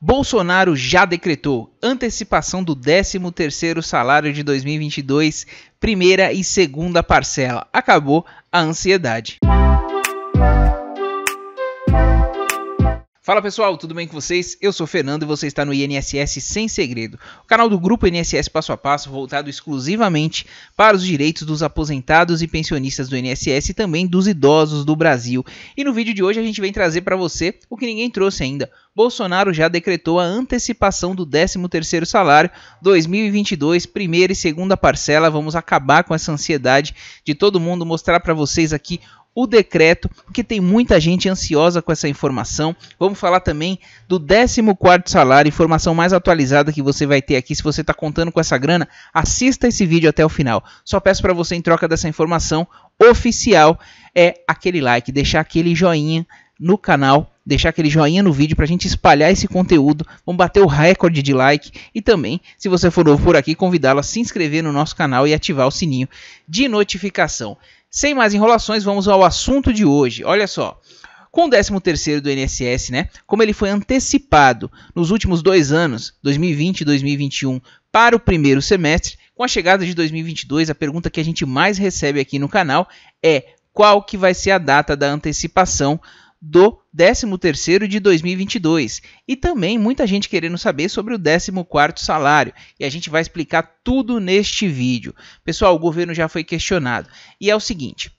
Bolsonaro já decretou antecipação do 13º salário de 2022, primeira e segunda parcela. Acabou a ansiedade. Fala pessoal, tudo bem com vocês? Eu sou Fernando e você está no INSS Sem Segredo, o canal do grupo INSS Passo a Passo voltado exclusivamente para os direitos dos aposentados e pensionistas do INSS e também dos idosos do Brasil. E no vídeo de hoje a gente vem trazer para você o que ninguém trouxe ainda. Bolsonaro já decretou a antecipação do 13º salário 2022, primeira e segunda parcela. Vamos acabar com essa ansiedade de todo mundo, mostrar para vocês aqui o decreto, que tem muita gente ansiosa com essa informação. Vamos falar também do 14 salário, informação mais atualizada que você vai ter aqui. Se você está contando com essa grana, assista esse vídeo até o final. Só peço para você, em troca dessa informação oficial, é aquele like, deixar aquele joinha no canal, deixar aquele joinha no vídeo para a gente espalhar esse conteúdo. Vamos bater o recorde de like e também, se você for novo por aqui, convidá-lo a se inscrever no nosso canal e ativar o sininho de notificação. Sem mais enrolações, vamos ao assunto de hoje. Olha só. Com o 13 terceiro do INSS, né, como ele foi antecipado nos últimos dois anos, 2020 e 2021, para o primeiro semestre, com a chegada de 2022, a pergunta que a gente mais recebe aqui no canal é qual que vai ser a data da antecipação do 13º de 2022 e também muita gente querendo saber sobre o 14º salário e a gente vai explicar tudo neste vídeo. Pessoal, o governo já foi questionado e é o seguinte,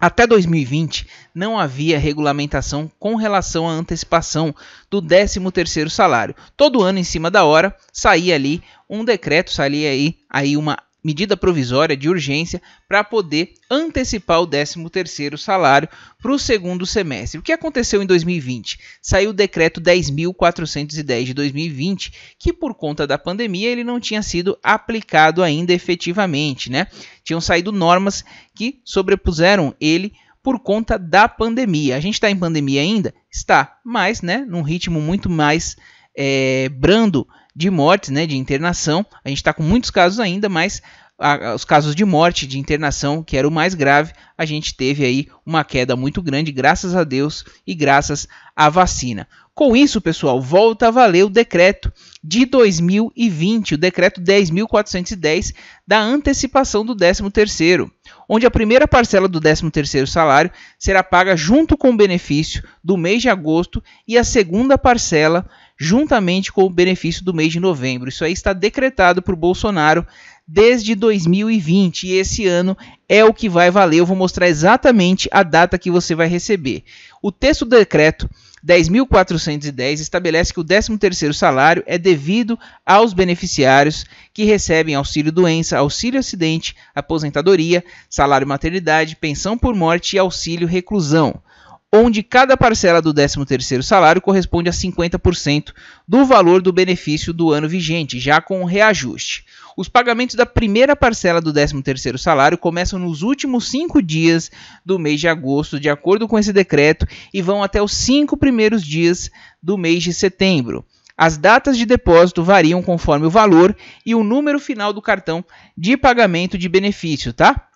até 2020, não havia regulamentação com relação à antecipação do 13º salário. Todo ano, em cima da hora, saía ali um decreto, saía aí, aí uma medida provisória de urgência para poder antecipar o 13º salário para o segundo semestre. O que aconteceu em 2020? Saiu o decreto 10.410 de 2020, que por conta da pandemia ele não tinha sido aplicado ainda efetivamente, né? Tinham saído normas que sobrepuseram ele por conta da pandemia. A gente está em pandemia ainda? Está, mas né, num ritmo muito mais é, brando de mortes, né, de internação. A gente está com muitos casos ainda, mas a, os casos de morte, de internação, que era o mais grave, a gente teve aí uma queda muito grande, graças a Deus e graças à vacina. Com isso, pessoal, volta a valer o decreto de 2020, o decreto 10.410 da antecipação do 13º, onde a primeira parcela do 13º salário será paga junto com o benefício do mês de agosto e a segunda parcela juntamente com o benefício do mês de novembro. Isso aí está decretado por Bolsonaro desde 2020 e esse ano é o que vai valer. Eu vou mostrar exatamente a data que você vai receber. O texto do decreto 10.410 estabelece que o 13º salário é devido aos beneficiários que recebem auxílio doença, auxílio acidente, aposentadoria, salário maternidade, pensão por morte e auxílio reclusão onde cada parcela do 13º salário corresponde a 50% do valor do benefício do ano vigente, já com o reajuste. Os pagamentos da primeira parcela do 13º salário começam nos últimos cinco dias do mês de agosto, de acordo com esse decreto, e vão até os cinco primeiros dias do mês de setembro. As datas de depósito variam conforme o valor e o número final do cartão de pagamento de benefício, tá?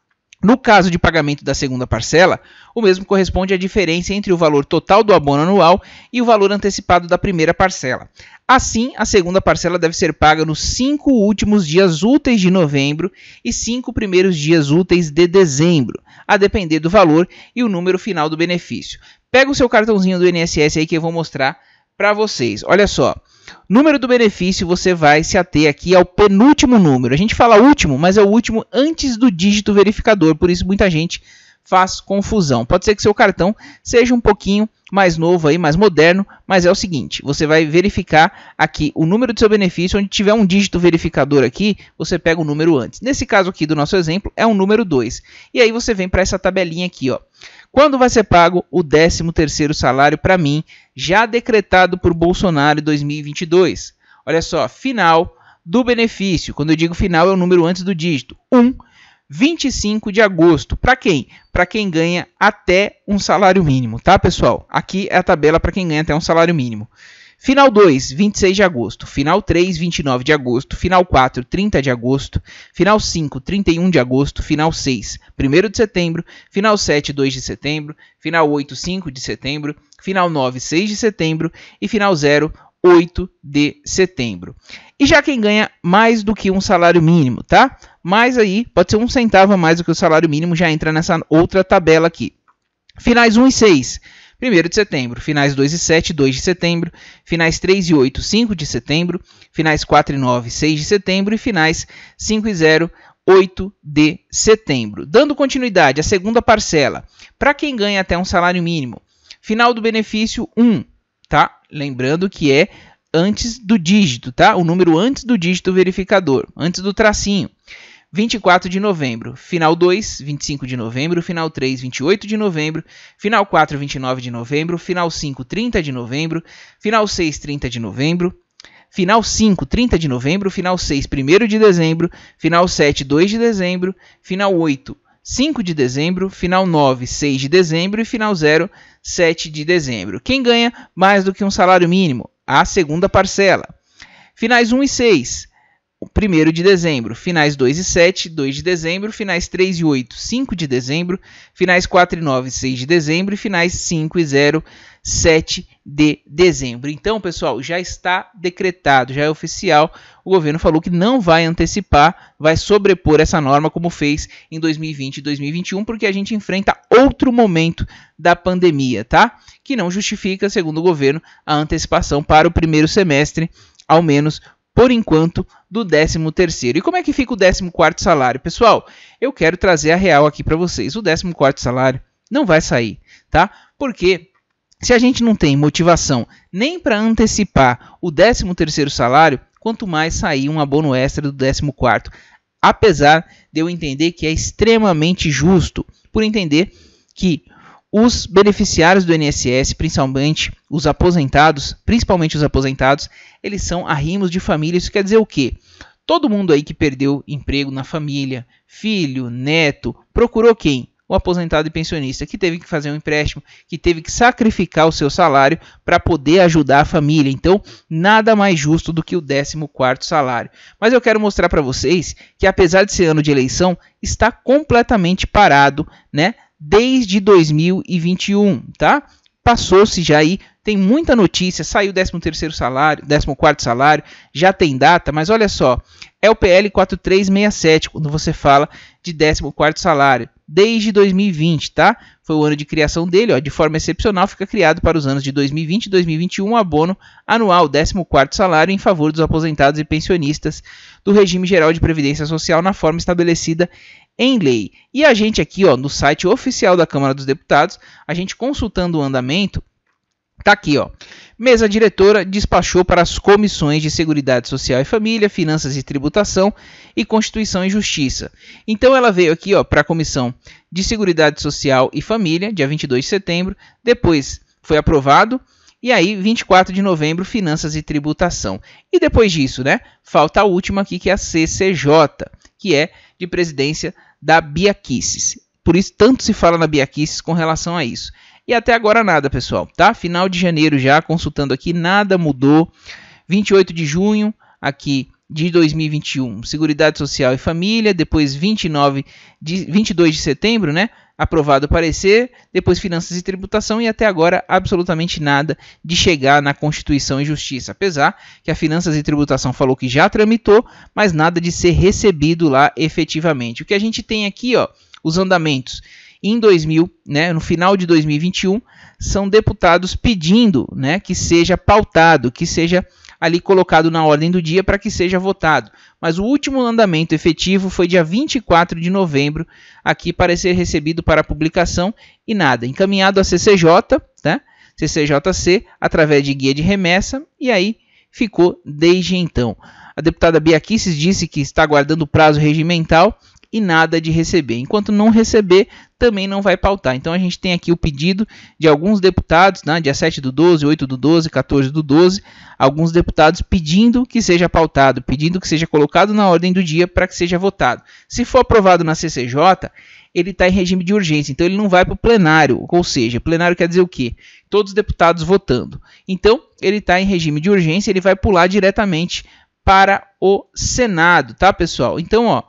No caso de pagamento da segunda parcela, o mesmo corresponde à diferença entre o valor total do abono anual e o valor antecipado da primeira parcela. Assim, a segunda parcela deve ser paga nos cinco últimos dias úteis de novembro e cinco primeiros dias úteis de dezembro, a depender do valor e o número final do benefício. Pega o seu cartãozinho do INSS aí que eu vou mostrar para vocês. Olha só, Número do benefício, você vai se ater aqui ao penúltimo número. A gente fala último, mas é o último antes do dígito verificador, por isso muita gente faz confusão. Pode ser que seu cartão seja um pouquinho mais novo aí, mais moderno, mas é o seguinte, você vai verificar aqui o número do seu benefício, onde tiver um dígito verificador aqui, você pega o número antes. Nesse caso aqui do nosso exemplo, é o um número 2. E aí você vem para essa tabelinha aqui, ó. Quando vai ser pago o 13º salário para mim, já decretado por Bolsonaro em 2022? Olha só, final do benefício. Quando eu digo final, é o número antes do dígito. 1 25 de agosto. Para quem? Para quem ganha até um salário mínimo, tá, pessoal? Aqui é a tabela para quem ganha até um salário mínimo. Final 2, 26 de agosto. Final 3, 29 de agosto. Final 4, 30 de agosto. Final 5, 31 de agosto. Final 6, 1 de setembro. Final 7, 2 de setembro. Final 8, 5 de setembro. Final 9, 6 de setembro. E final 0, 8 de setembro. E já quem ganha mais do que um salário mínimo, tá? Mas aí pode ser um centavo a mais do que o salário mínimo, já entra nessa outra tabela aqui. Finais 1 e 6. 1 de setembro, finais 2 e 7, 2 de setembro, finais 3 e 8, 5 de setembro, finais 4 e 9, 6 de setembro e finais 5 e 0, 8 de setembro. Dando continuidade à segunda parcela, para quem ganha até um salário mínimo, final do benefício 1, tá? Lembrando que é antes do dígito, tá? O número antes do dígito verificador, antes do tracinho. 24 de novembro, final 2, 25 de novembro, final 3, 28 de novembro, final 4, 29 de novembro, final 5, 30 de novembro, final 6, 30 de novembro, final 5, 30 de novembro, final 6, 1 de dezembro, final 7, 2 de dezembro, final 8, 5 de dezembro, final 9, 6 de dezembro e final 0, 7 de dezembro. Quem ganha mais do que um salário mínimo? A segunda parcela. Finais 1 e 6 1 de dezembro, finais 2 e 7, 2 de dezembro, finais 3 e 8, 5 de dezembro, finais 4 e 9, 6 de dezembro e finais 5 e 0, 7 de dezembro. Então, pessoal, já está decretado, já é oficial. O governo falou que não vai antecipar, vai sobrepor essa norma como fez em 2020 e 2021, porque a gente enfrenta outro momento da pandemia, tá? Que não justifica, segundo o governo, a antecipação para o primeiro semestre ao menos por enquanto, do 13º. E como é que fica o 14º salário? Pessoal, eu quero trazer a real aqui para vocês. O 14º salário não vai sair, tá? Porque se a gente não tem motivação nem para antecipar o 13º salário, quanto mais sair um abono extra do 14º. Apesar de eu entender que é extremamente justo, por entender que os beneficiários do INSS, principalmente os aposentados, principalmente os aposentados, eles são arrimos de família. Isso quer dizer o quê? Todo mundo aí que perdeu emprego na família, filho, neto, procurou quem? O aposentado e pensionista que teve que fazer um empréstimo, que teve que sacrificar o seu salário para poder ajudar a família. Então, nada mais justo do que o 14 salário. Mas eu quero mostrar para vocês que apesar de ser ano de eleição, está completamente parado, né? desde 2021, tá? Passou-se já aí, tem muita notícia, saiu 13º salário, 14º salário, já tem data, mas olha só, é o PL 4367, quando você fala de 14º salário, desde 2020, tá? Foi o ano de criação dele, ó, de forma excepcional fica criado para os anos de 2020 e 2021 um abono anual, 14º salário em favor dos aposentados e pensionistas do regime geral de previdência social na forma estabelecida em lei. E a gente aqui, ó, no site oficial da Câmara dos Deputados, a gente consultando o andamento, Tá aqui, ó. Mesa diretora despachou para as comissões de Seguridade Social e Família, Finanças e Tributação e Constituição e Justiça. Então ela veio aqui, ó, para a Comissão de Seguridade Social e Família, dia 22 de setembro, depois foi aprovado e aí 24 de novembro, Finanças e Tributação. E depois disso, né, falta a última aqui que é a CCJ, que é de presidência da biaquices. Por isso, tanto se fala na biaquices com relação a isso. E até agora nada, pessoal, tá? Final de janeiro já, consultando aqui, nada mudou. 28 de junho, aqui de 2021, Seguridade Social e Família, depois 29 de 22 de setembro, né? aprovado o parecer, depois finanças e tributação e até agora absolutamente nada de chegar na Constituição e Justiça, apesar que a finanças e tributação falou que já tramitou, mas nada de ser recebido lá efetivamente. O que a gente tem aqui, ó, os andamentos em 2000, né, no final de 2021, são deputados pedindo, né, que seja pautado, que seja ali colocado na ordem do dia para que seja votado. Mas o último andamento efetivo foi dia 24 de novembro, aqui para ser recebido para publicação e nada. Encaminhado à CCJ, tá? CCJC, através de guia de remessa, e aí ficou desde então. A deputada Bia Kicis disse que está aguardando o prazo regimental e nada de receber. Enquanto não receber, também não vai pautar. Então a gente tem aqui o pedido de alguns deputados, né, dia 7 do 12, 8 do 12, 14 do 12, alguns deputados pedindo que seja pautado, pedindo que seja colocado na ordem do dia para que seja votado. Se for aprovado na CCJ, ele está em regime de urgência, então ele não vai para o plenário. Ou seja, plenário quer dizer o quê? Todos os deputados votando. Então, ele está em regime de urgência, ele vai pular diretamente para o Senado, tá, pessoal? Então, ó,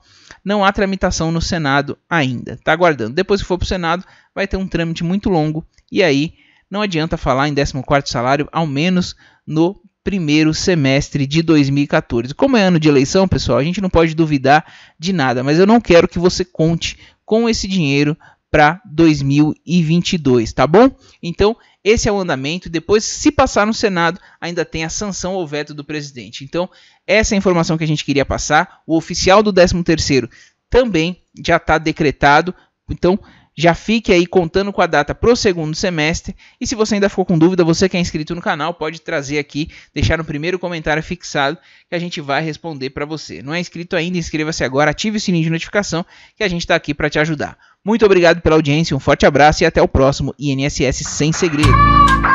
não há tramitação no Senado ainda. Está aguardando. Depois que for para o Senado, vai ter um trâmite muito longo e aí não adianta falar em 14 salário, ao menos no primeiro semestre de 2014. Como é ano de eleição, pessoal, a gente não pode duvidar de nada, mas eu não quero que você conte com esse dinheiro para 2022, tá bom? Então, esse é o andamento. Depois, se passar no Senado, ainda tem a sanção ou veto do presidente. Então, essa é a informação que a gente queria passar. O oficial do 13º também já está decretado. Então, já fique aí contando com a data para o segundo semestre. E se você ainda ficou com dúvida, você que é inscrito no canal, pode trazer aqui, deixar no primeiro comentário fixado que a gente vai responder para você. Não é inscrito ainda? Inscreva-se agora, ative o sininho de notificação que a gente está aqui para te ajudar. Muito obrigado pela audiência, um forte abraço e até o próximo INSS Sem Segredo.